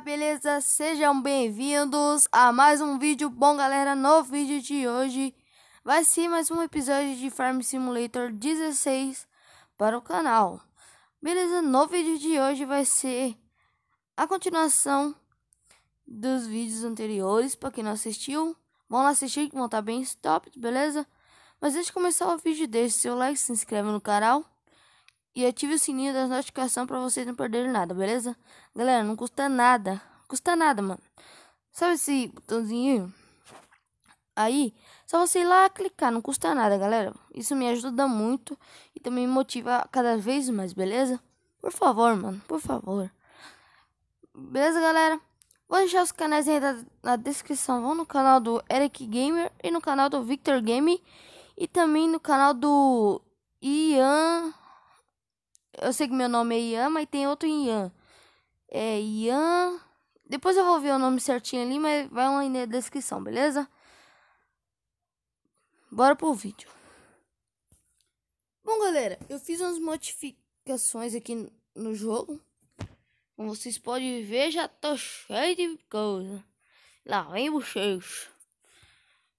beleza? Sejam bem-vindos a mais um vídeo. Bom, galera, no vídeo de hoje vai ser mais um episódio de Farm Simulator 16 para o canal. Beleza? No vídeo de hoje vai ser a continuação dos vídeos anteriores, para quem não assistiu. Vão lá assistir que vão estar tá bem stop, beleza? Mas antes de começar o vídeo, deixe seu like, se inscreve no canal e ative o sininho das notificações para vocês não perderem nada, beleza? Galera, não custa nada. Custa nada, mano. Sabe esse botãozinho? Aí, só você ir lá clicar, não custa nada, galera. Isso me ajuda muito e também me motiva cada vez mais, beleza? Por favor, mano, por favor. Beleza, galera? Vou deixar os canais aí da, na descrição. Vão no canal do Eric Gamer e no canal do Victor Game e também no canal do Ian eu sei que meu nome é Ian, mas tem outro Ian. É Ian. Depois eu vou ver o nome certinho ali, mas vai lá na descrição, beleza? Bora pro vídeo. Bom, galera, eu fiz umas modificações aqui no jogo. Como vocês podem ver, já tô cheio de coisa. Lá vem bochechos.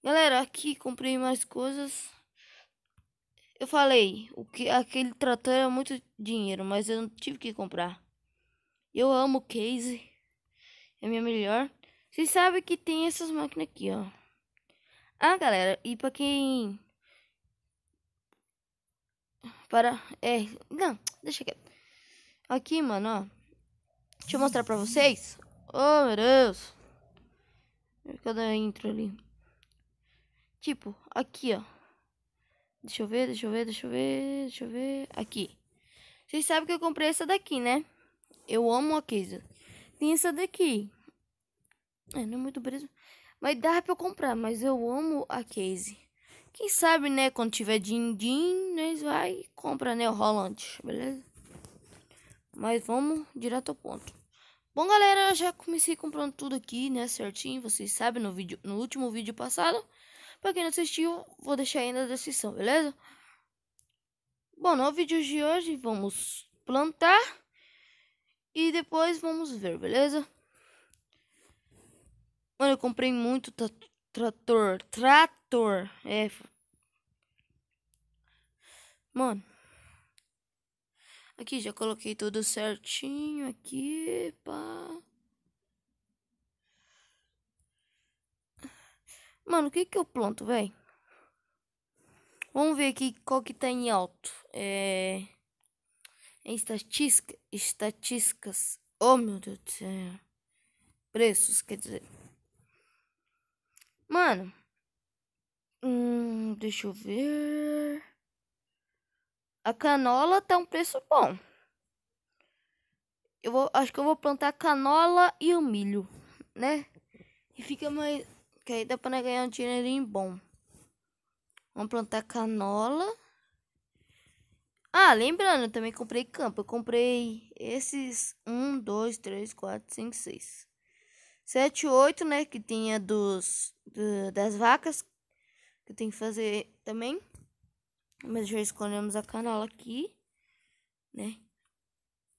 Galera, aqui comprei mais coisas. Eu falei, o que aquele trator é muito dinheiro, mas eu não tive que comprar. Eu amo o Case. É minha melhor. Vocês sabem que tem essas máquinas aqui, ó. Ah, galera, e para quem para é, não, deixa aqui. Aqui, mano, ó. Deixa eu mostrar para vocês. Oh, meu Deus. Cadê a intro ali? Tipo, aqui, ó. Deixa eu ver, deixa eu ver, deixa eu ver, deixa eu ver. Aqui. Vocês sabem que eu comprei essa daqui, né? Eu amo a Kisa. Tem essa daqui. É, não é muito preso. Mas dá pra eu comprar, mas eu amo a Case. Quem sabe, né, quando tiver din-din, nós né, vai e compra, né, o Holland, beleza? Mas vamos direto ao ponto. Bom, galera, eu já comecei comprando tudo aqui, né, certinho. Vocês sabem, no, vídeo, no último vídeo passado, para quem não assistiu, vou deixar aí na descrição, beleza? Bom, no vídeo de hoje vamos plantar e depois vamos ver, beleza? Mano, eu comprei muito tra trator, trator, é. Mano. Aqui já coloquei tudo certinho aqui, pá. Mano, o que é que eu planto, velho? Vamos ver aqui qual que tá em alto. É... Em estatística, estatísticas. Oh, meu Deus do céu. Preços, quer dizer. Mano. Hum, deixa eu ver. A canola tá um preço bom. Eu vou, acho que eu vou plantar canola e o milho, né? E fica mais que aí dá para ganhar um dinheirinho bom. Vamos plantar canola. Ah, lembrando, eu também comprei campo. Eu comprei esses 1, 2, 3, 4, 5, 6. 7, 8, né? Que tinha dos, do, das vacas. Que tem que fazer também. Mas já escolhemos a canola aqui, né?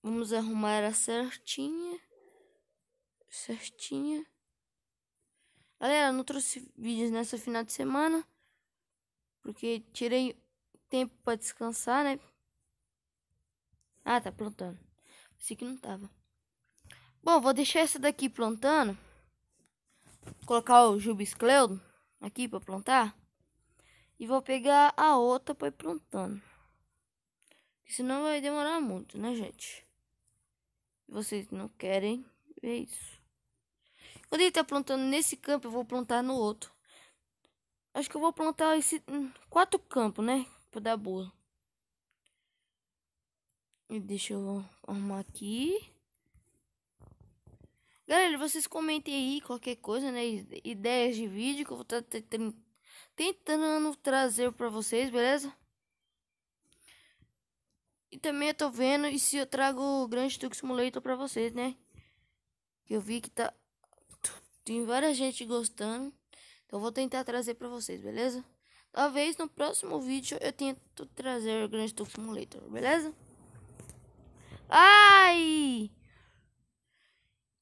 Vamos arrumar ela certinha. Certinha. Galera, não trouxe vídeos nessa final de semana. Porque tirei tempo para descansar, né? Ah, tá plantando. Pensei que não tava. Bom, vou deixar essa daqui plantando. Vou colocar o Jubiscleudo aqui para plantar. E vou pegar a outra para ir plantando. Senão vai demorar muito, né, gente? Vocês não querem ver isso. Poderia estar plantando nesse campo, eu vou plantar no outro. Acho que eu vou plantar esse hum, quatro campos, né? Pra dar boa. E deixa eu arrumar aqui. Galera, vocês comentem aí qualquer coisa, né? Ideias de vídeo que eu vou estar tá, tá, tá tentando trazer para vocês, beleza? E também eu tô vendo e se eu trago o grande Tux Simulator pra vocês, né? Que eu vi que tá tem várias gente gostando. Então vou tentar trazer para vocês, beleza? Talvez no próximo vídeo eu tento trazer o Grande Tour Simulator, beleza? Ai!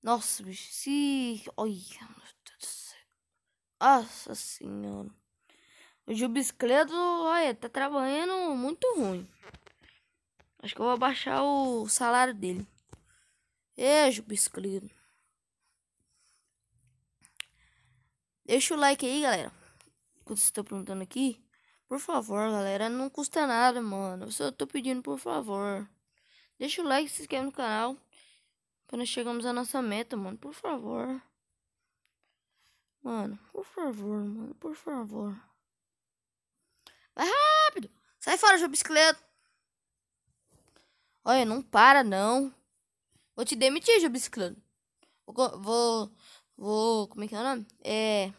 Nossa, bicho, se... Olha, meu Deus do céu. Nossa senhora. O Jubiscleto, olha, tá trabalhando muito ruim. Acho que eu vou abaixar o salário dele. É, Jubiscleto. Deixa o like aí, galera. Quando vocês estão perguntando aqui. Por favor, galera. Não custa nada, mano. Eu só tô pedindo, por favor. Deixa o like, se inscreve no canal. quando chegamos à nossa meta, mano. Por favor. Mano, por favor, mano. Por favor. Vai rápido. Sai fora, seu bicicleta. Olha, não para, não. Vou te demitir, seu bicicleta. Vou, vou... Vou... Como é que é o nome? É...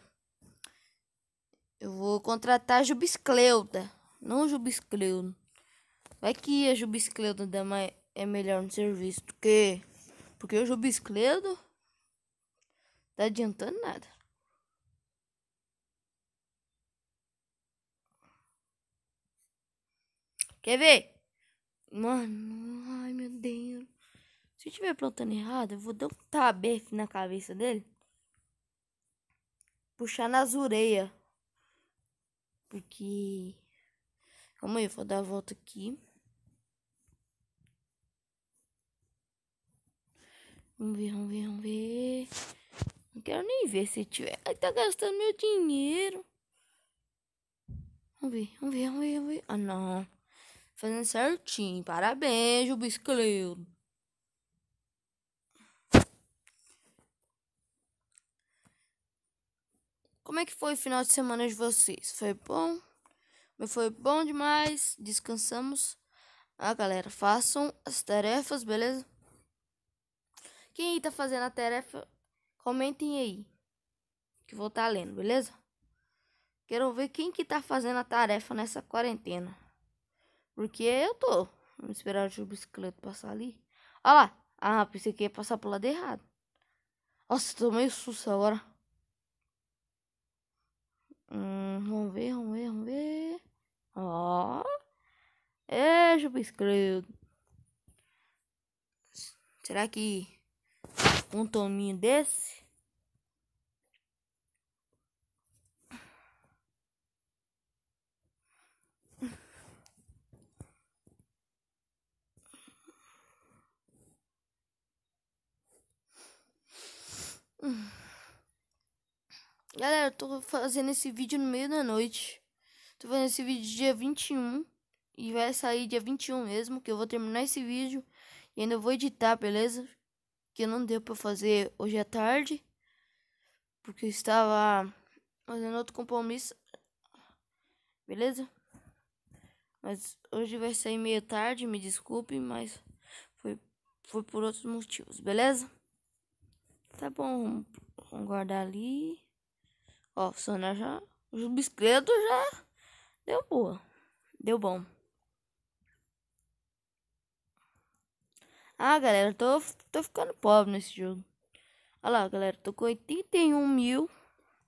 Eu vou contratar a Jubiscleuda. Não Jubiscleuda. Vai que a Jubiscleuda dá mais, é melhor no serviço do que. Porque o Jubiscleudo. Tá adiantando nada. Quer ver? Mano, ai meu Deus. Se eu estiver plantando errado, eu vou dar um tabef na cabeça dele. Puxar nas orelhas. Porque. Calma aí, eu vou dar a volta aqui. Vamos ver, vamos ver, vamos ver. Não quero nem ver se tiver. Ai, tá gastando meu dinheiro. Vamos ver, vamos ver, vamos ver, vamos ver. Ah, não. Fazendo certinho. Parabéns, o biscleiro. Como é que foi o final de semana de vocês? Foi bom? Foi bom demais. Descansamos. Ah, galera, façam as tarefas, beleza? Quem aí tá fazendo a tarefa, comentem aí. Que vou estar tá lendo, beleza? Quero ver quem que tá fazendo a tarefa nessa quarentena. Porque eu tô. Vamos esperar o bicicleta passar ali. Olha lá. Ah, pensei que ia passar pro lado errado. Nossa, tomei susto agora. Hum, vamos ver, vamos ver, vamos ver. Ó. É, Jupiz Será que um tominho desse? Hum. Galera, eu tô fazendo esse vídeo no meio da noite. Tô fazendo esse vídeo dia 21. E vai sair dia 21 mesmo, que eu vou terminar esse vídeo. E ainda vou editar, beleza? Que não deu pra fazer hoje à tarde. Porque eu estava fazendo outro compromisso. Beleza? Mas hoje vai sair meia tarde, me desculpe, mas foi, foi por outros motivos, beleza? Tá bom, vamos guardar ali. Ó, funcionar já. Os biscoito já deu boa. Deu bom. Ah, galera, tô, tô ficando pobre nesse jogo. Olha lá, galera, tô com 81 mil.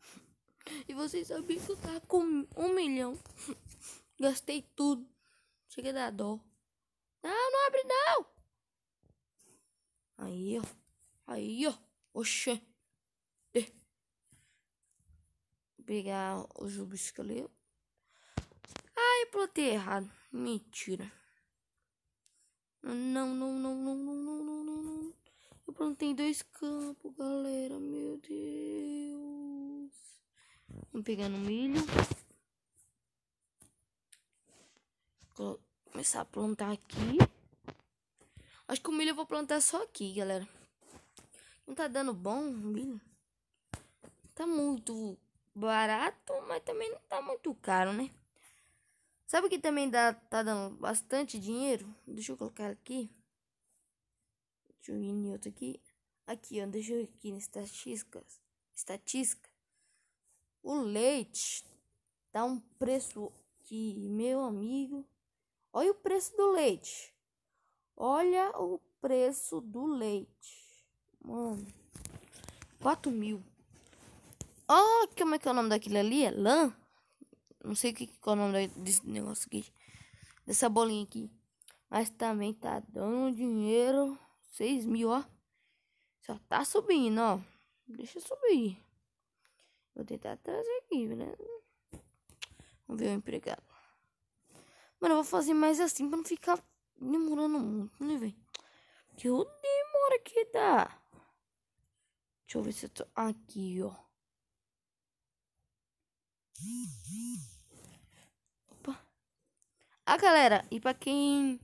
E vocês sabem que eu tava com um milhão. Gastei tudo. Chega a dar dó. Não, não abre não. Aí, ó. Aí, ó. Oxê. pegar os rubis que eu leio. Ai, plotei errado. Mentira. Não, não, não, não, não, não, não, não, não. Eu plantei dois campos, galera. Meu Deus. Vamos pegar no milho. Vou começar a plantar aqui. Acho que o milho eu vou plantar só aqui, galera. Não tá dando bom o milho. Tá muito barato, mas também não tá muito caro, né? Sabe que também dá, tá dando bastante dinheiro? Deixa eu colocar aqui. Deixa eu ir em outro aqui. Aqui, ó. Deixa eu ir aqui na estatística. Estatística. O leite tá um preço que, meu amigo. Olha o preço do leite. Olha o preço do leite. Mano. 4 mil. Oh, como é que é o nome daquilo ali? É lã? Não sei que, qual é o nome desse negócio aqui. Dessa bolinha aqui. Mas também tá dando dinheiro. 6 mil, ó. Só tá subindo, ó. Deixa subir. Vou tentar trazer aqui, né? Vamos ver o empregado. Mano, eu vou fazer mais assim pra não ficar demorando muito, né, velho? Que eu demora que dá. Tá? Deixa eu ver se eu tô aqui, ó. Opa. Ah, galera, e pra quem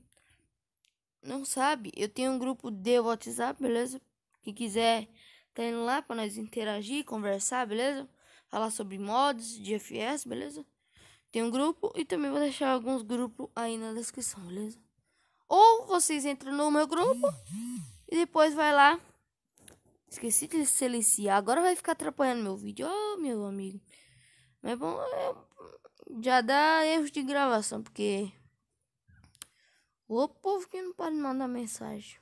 não sabe, eu tenho um grupo de WhatsApp, beleza? Quem quiser tá indo lá pra nós interagir, conversar, beleza? Falar sobre mods de FS, beleza? Tem um grupo e também vou deixar alguns grupos aí na descrição, beleza? Ou vocês entram no meu grupo e depois vai lá. Esqueci de silenciar. Agora vai ficar atrapalhando meu vídeo. Oh, meu amigo. Mas é bom, é, já dá erros de gravação, porque. O povo que não pode mandar mensagem.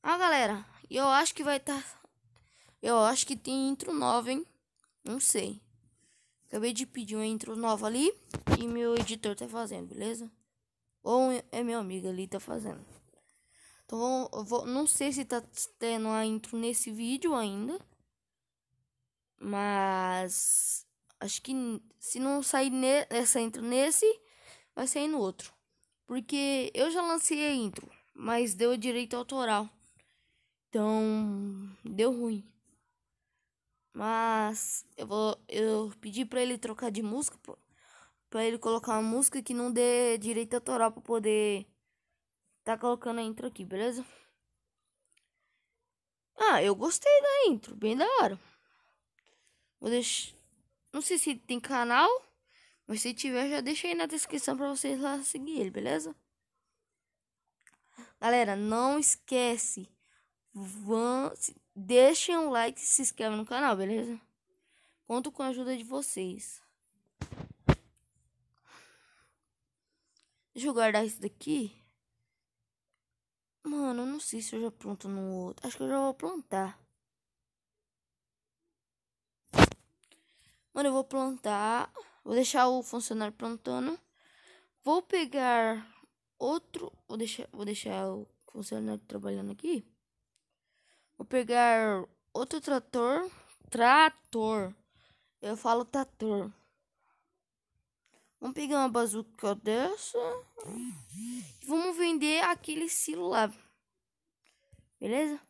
Ah, galera, eu acho que vai estar. Tá... Eu acho que tem intro nova, hein? Não sei. Acabei de pedir uma intro nova ali e meu editor tá fazendo, beleza? Ou é meu amigo ali tá fazendo. Então, eu vou, não sei se tá tendo a intro nesse vídeo ainda. Mas acho que se não sair nessa eh, intro nesse, vai sair no outro. Porque eu já lancei a intro, mas deu direito autoral. Então, deu ruim. Mas eu vou eu pedi para ele trocar de música, para ele colocar uma música que não dê direito autoral para poder tá colocando a intro aqui, beleza? Ah, eu gostei da intro, bem da hora. Vou deixar. Não sei se tem canal. Mas se tiver, já deixa aí na descrição pra vocês lá seguir ele, beleza? Galera, não esquece. Vão, deixem um like e se inscreve no canal, beleza? Conto com a ajuda de vocês. Deixa eu guardar isso daqui. Mano, eu não sei se eu já pronto no outro. Acho que eu já vou plantar. Mano, eu vou plantar. Vou deixar o funcionário plantando. Vou pegar outro. Vou deixar, vou deixar o funcionário trabalhando aqui. Vou pegar outro trator. Trator. Eu falo trator. Vamos pegar uma bazuca dessa. E vamos vender aquele silo lá. Beleza?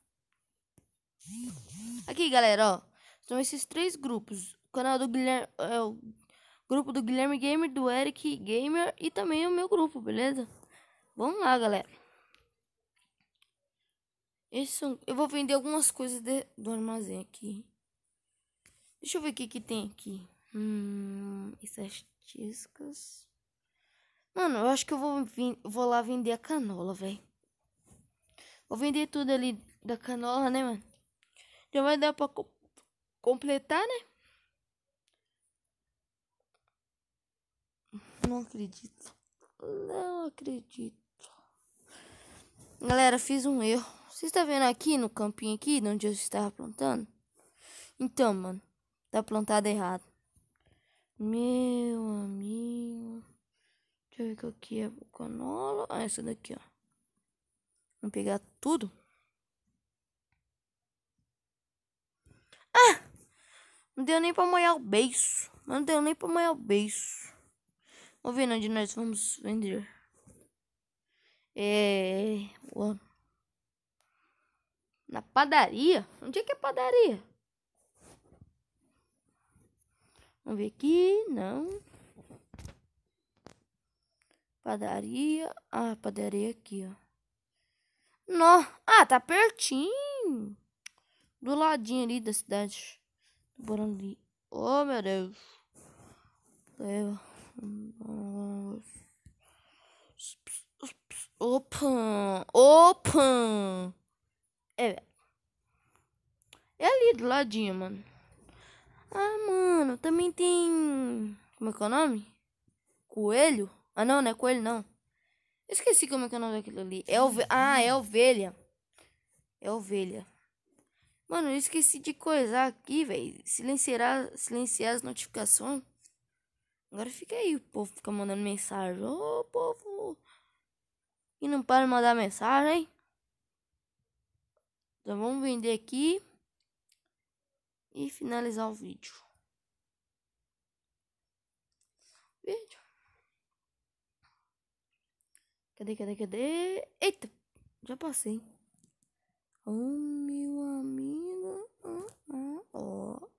Aqui, galera, ó. São esses três grupos canal do Guilherme. É, o grupo do Guilherme Gamer, do Eric Gamer e também o meu grupo, beleza? Vamos lá, galera. Esse, eu vou vender algumas coisas de, do armazém aqui. Deixa eu ver o que, que tem aqui. Hum, estatísticas. Mano, eu acho que eu vou, vou lá vender a canola, velho. Vou vender tudo ali da canola, né, mano? Já vai dar pra co completar, né? Não acredito. Não acredito. Galera, fiz um erro. Vocês estão tá vendo aqui no campinho aqui, onde eu estava plantando? Então, mano, tá plantado errado. Meu amigo. Deixa eu ver que aqui é o canola. Ah, essa daqui, ó. Vamos pegar tudo. Ah! Não deu nem pra molhar o beiço. Não deu nem pra molhar o beiço vendo onde nós vamos vender. É. Na padaria? Onde é que é padaria? Vamos ver aqui. Não. Padaria. Ah, padaria aqui, ó. Não. Ah, tá pertinho. Do ladinho ali da cidade. Do Borali. Oh, meu Deus. Leva. É, Open. Open. É. É ali do ladinho, mano. Ah, mano, também tem. Como é que é o nome? Coelho? Ah, não, não é coelho, não. Esqueci como é que é o nome daquilo ali. É ove... Ah, é ovelha. É ovelha. Mano, eu esqueci de coisar aqui, velho. Silenciar, silenciar as notificações. Agora fica aí, o povo fica mandando mensagem. Ô, oh, povo! E não para de mandar mensagem, Então vamos vender aqui. E finalizar o vídeo. Vídeo. Cadê, cadê, cadê? Eita! Já passei. Ô, oh, meu amigo. Ó. Oh, oh.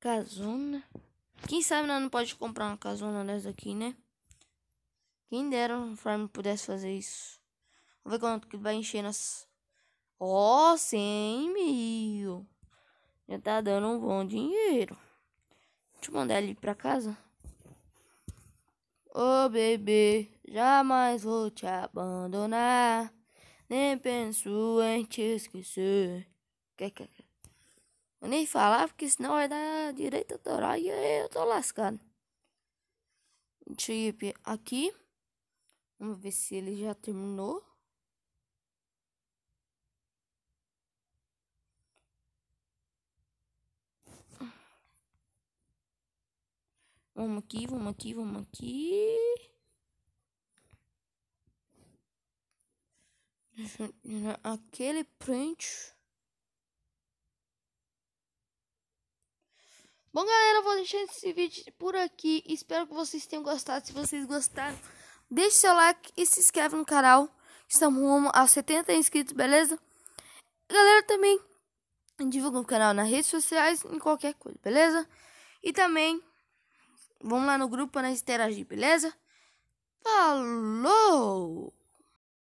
Casona. Quem sabe nós não pode comprar uma casona dessa aqui, né? Quem dera um farm pudesse fazer isso. Vamos ver quanto que vai encher nas... Ó, oh, 100 mil. Já tá dando um bom dinheiro. Deixa eu mandar ele pra casa. Ô oh, bebê, jamais vou te abandonar. Nem penso em te esquecer. Que, que, Vou nem falar, porque senão vai dar direito autoral e eu tô lascado. Tipo, aqui. Vamos ver se ele já terminou. Vamos aqui, vamos aqui, vamos aqui. Aquele print. Bom, galera, eu vou deixar esse vídeo por aqui. Espero que vocês tenham gostado. Se vocês gostaram, deixe seu like e se inscreve no canal. Estamos rumo a 70 inscritos, beleza? Galera, também divulga o canal nas redes sociais, em qualquer coisa, beleza? E também, vamos lá no grupo para né, interagir, beleza? Falou!